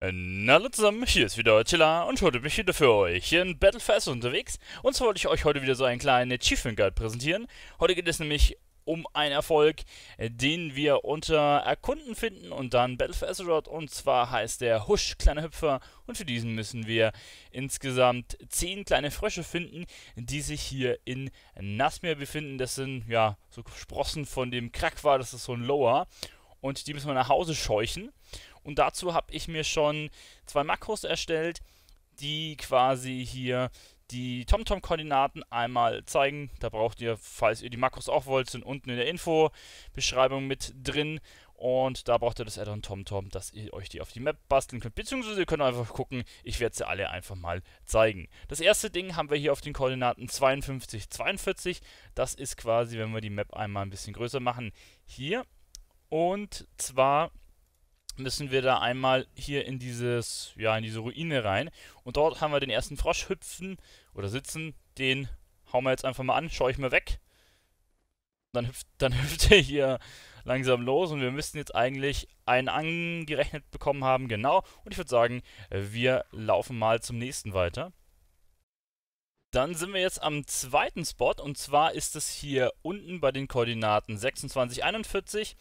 Na zusammen, hier ist wieder Chilla und heute bin ich wieder für euch hier in Battle Fest unterwegs und zwar wollte ich euch heute wieder so einen kleinen Achievement Guide präsentieren. Heute geht es nämlich um einen Erfolg, den wir unter Erkunden finden und dann Battle for Azeroth und zwar heißt der Husch, kleiner Hüpfer und für diesen müssen wir insgesamt 10 kleine Frösche finden, die sich hier in Nasmir befinden. Das sind ja so Sprossen von dem Krakwa, das ist so ein Lower und die müssen wir nach Hause scheuchen und dazu habe ich mir schon zwei Makros erstellt, die quasi hier die TomTom-Koordinaten einmal zeigen. Da braucht ihr, falls ihr die Makros auch wollt, sind unten in der Info-Beschreibung mit drin. Und da braucht ihr das Addon TomTom, dass ihr euch die auf die Map basteln könnt. Beziehungsweise ihr könnt einfach gucken, ich werde sie alle einfach mal zeigen. Das erste Ding haben wir hier auf den Koordinaten 52, 42. Das ist quasi, wenn wir die Map einmal ein bisschen größer machen, hier. Und zwar müssen wir da einmal hier in dieses, ja, in diese Ruine rein. Und dort haben wir den ersten Frosch hüpfen oder sitzen. Den hauen wir jetzt einfach mal an, schaue ich mal weg. Dann hüpft, dann hüpft er hier langsam los und wir müssten jetzt eigentlich einen angerechnet bekommen haben, genau. Und ich würde sagen, wir laufen mal zum nächsten weiter. Dann sind wir jetzt am zweiten Spot und zwar ist es hier unten bei den Koordinaten 26, 2641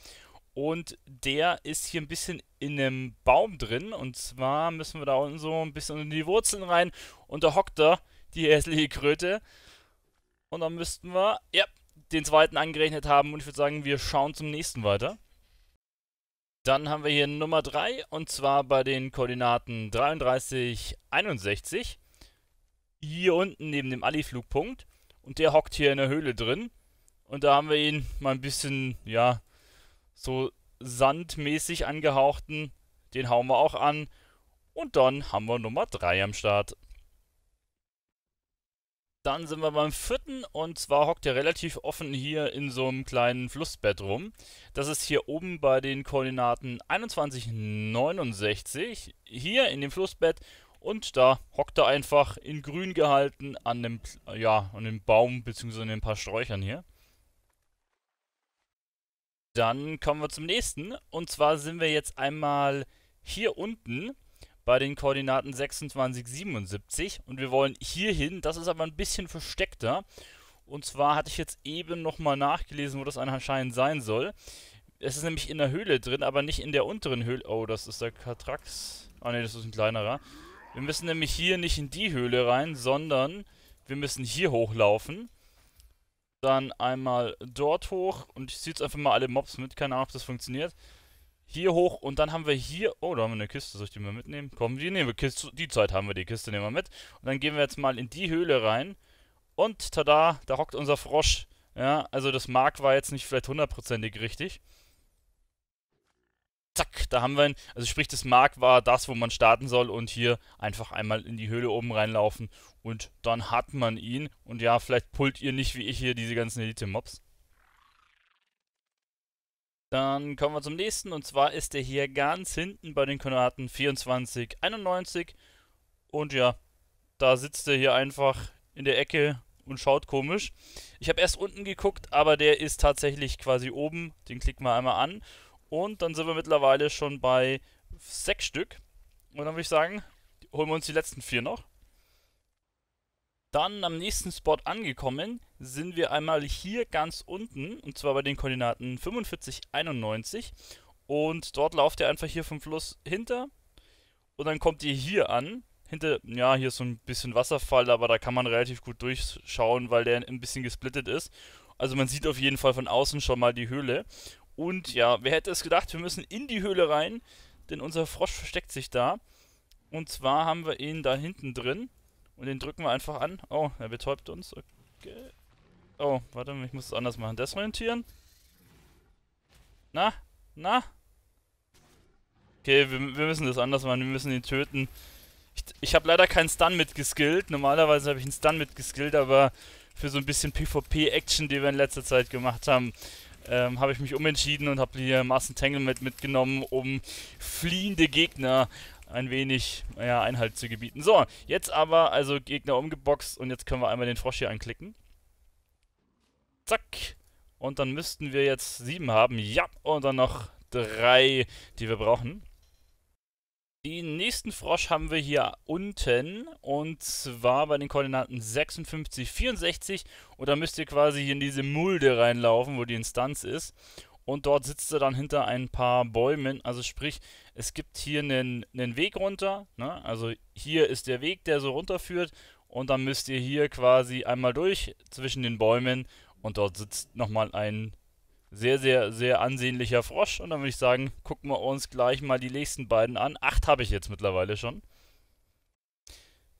und der ist hier ein bisschen in einem Baum drin. Und zwar müssen wir da unten so ein bisschen in die Wurzeln rein. Und da hockt er, die hässliche Kröte. Und dann müssten wir, ja, den zweiten angerechnet haben. Und ich würde sagen, wir schauen zum nächsten weiter. Dann haben wir hier Nummer 3. Und zwar bei den Koordinaten 33, 61. Hier unten neben dem Ali-Flugpunkt. Und der hockt hier in der Höhle drin. Und da haben wir ihn mal ein bisschen, ja, so sandmäßig angehauchten, den hauen wir auch an. Und dann haben wir Nummer 3 am Start. Dann sind wir beim vierten und zwar hockt er relativ offen hier in so einem kleinen Flussbett rum. Das ist hier oben bei den Koordinaten 21, 69, hier in dem Flussbett und da hockt er einfach in grün gehalten an dem, ja, an dem Baum bzw. an den paar Sträuchern hier. Dann kommen wir zum nächsten. Und zwar sind wir jetzt einmal hier unten bei den Koordinaten 26, 77. Und wir wollen hier hin. Das ist aber ein bisschen versteckter. Und zwar hatte ich jetzt eben nochmal nachgelesen, wo das anscheinend sein soll. Es ist nämlich in der Höhle drin, aber nicht in der unteren Höhle. Oh, das ist der Katrax. Ah ne, das ist ein kleinerer. Wir müssen nämlich hier nicht in die Höhle rein, sondern wir müssen hier hochlaufen. Dann einmal dort hoch und ich ziehe jetzt einfach mal alle Mobs mit, keine Ahnung, ob das funktioniert. Hier hoch und dann haben wir hier... Oh, da haben wir eine Kiste, soll ich die mal mitnehmen? Komm, die nehmen wir, Kiste, die Zeit haben wir, die Kiste nehmen wir mit. Und dann gehen wir jetzt mal in die Höhle rein und tada, da hockt unser Frosch. Ja, also das Mark war jetzt nicht vielleicht hundertprozentig richtig zack, da haben wir ihn. Also sprich, das Mark war das, wo man starten soll und hier einfach einmal in die Höhle oben reinlaufen und dann hat man ihn. Und ja, vielleicht pullt ihr nicht wie ich hier diese ganzen Elite-Mobs. Dann kommen wir zum nächsten und zwar ist der hier ganz hinten bei den Konaten 24, 91 und ja, da sitzt er hier einfach in der Ecke und schaut komisch. Ich habe erst unten geguckt, aber der ist tatsächlich quasi oben. Den klicken wir einmal an und dann sind wir mittlerweile schon bei sechs Stück. Und dann würde ich sagen, holen wir uns die letzten vier noch. Dann am nächsten Spot angekommen, sind wir einmal hier ganz unten, und zwar bei den Koordinaten 45, 91. Und dort lauft ihr einfach hier vom Fluss hinter. Und dann kommt ihr hier an. Hinter, ja, hier ist so ein bisschen Wasserfall, aber da kann man relativ gut durchschauen, weil der ein bisschen gesplittet ist. Also man sieht auf jeden Fall von außen schon mal die Höhle. Und ja, wer hätte es gedacht, wir müssen in die Höhle rein, denn unser Frosch versteckt sich da. Und zwar haben wir ihn da hinten drin und den drücken wir einfach an. Oh, er betäubt uns. Okay. Oh, warte, mal, ich muss es anders machen. Desorientieren. Na, na. Okay, wir, wir müssen das anders machen. Wir müssen ihn töten. Ich, ich habe leider keinen Stun mitgeskillt. Normalerweise habe ich einen Stun mitgeskillt, aber für so ein bisschen PvP-Action, die wir in letzter Zeit gemacht haben, ähm, habe ich mich umentschieden und habe hier ähm, Mass Entanglement mitgenommen, um fliehende Gegner ein wenig ja, Einhalt zu gebieten. So, jetzt aber also Gegner umgeboxt und jetzt können wir einmal den Frosch hier anklicken. Zack. Und dann müssten wir jetzt sieben haben. Ja, und dann noch drei, die wir brauchen. Den nächsten Frosch haben wir hier unten und zwar bei den Koordinaten 56, 64 und da müsst ihr quasi hier in diese Mulde reinlaufen, wo die Instanz ist und dort sitzt er dann hinter ein paar Bäumen, also sprich, es gibt hier einen, einen Weg runter, ne? also hier ist der Weg, der so runterführt und dann müsst ihr hier quasi einmal durch zwischen den Bäumen und dort sitzt nochmal ein sehr, sehr, sehr ansehnlicher Frosch. Und dann würde ich sagen, gucken wir uns gleich mal die nächsten beiden an. Acht habe ich jetzt mittlerweile schon.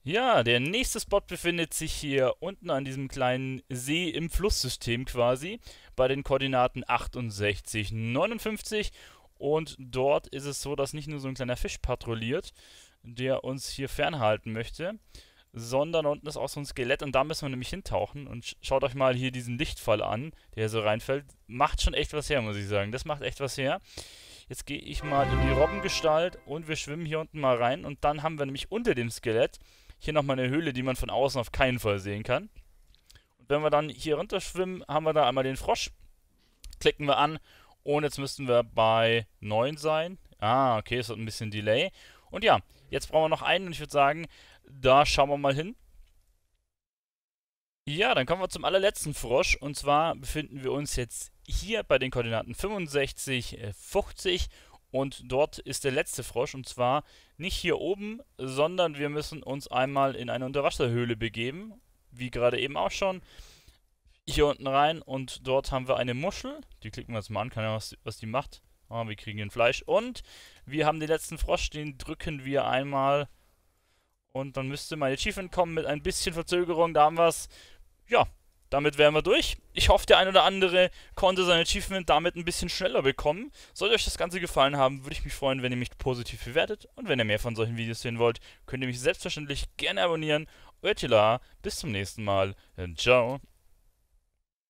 Ja, der nächste Spot befindet sich hier unten an diesem kleinen See im Flusssystem quasi, bei den Koordinaten 68, 59. Und dort ist es so, dass nicht nur so ein kleiner Fisch patrouilliert, der uns hier fernhalten möchte, sondern unten ist auch so ein Skelett und da müssen wir nämlich hintauchen. Und schaut euch mal hier diesen Lichtfall an, der so reinfällt. Macht schon echt was her, muss ich sagen. Das macht echt was her. Jetzt gehe ich mal in die Robbengestalt und wir schwimmen hier unten mal rein. Und dann haben wir nämlich unter dem Skelett hier nochmal eine Höhle, die man von außen auf keinen Fall sehen kann. Und wenn wir dann hier runterschwimmen, haben wir da einmal den Frosch. Klicken wir an und jetzt müssten wir bei 9 sein. Ah, okay, es hat ein bisschen Delay. Und ja, jetzt brauchen wir noch einen und ich würde sagen, da schauen wir mal hin. Ja, dann kommen wir zum allerletzten Frosch. Und zwar befinden wir uns jetzt hier bei den Koordinaten 65, 50. Äh, Und dort ist der letzte Frosch. Und zwar nicht hier oben, sondern wir müssen uns einmal in eine Unterwasserhöhle begeben. Wie gerade eben auch schon. Hier unten rein. Und dort haben wir eine Muschel. Die klicken wir uns mal an. Keine Ahnung, was die macht. Ah, wir kriegen hier ein Fleisch. Und wir haben den letzten Frosch. Den drücken wir einmal und dann müsste mein Achievement kommen mit ein bisschen Verzögerung, da haben wir es. Ja, damit wären wir durch. Ich hoffe, der ein oder andere konnte sein Achievement damit ein bisschen schneller bekommen. Sollte euch das Ganze gefallen haben, würde ich mich freuen, wenn ihr mich positiv bewertet. Und wenn ihr mehr von solchen Videos sehen wollt, könnt ihr mich selbstverständlich gerne abonnieren. Euer Tila, bis zum nächsten Mal. Ciao.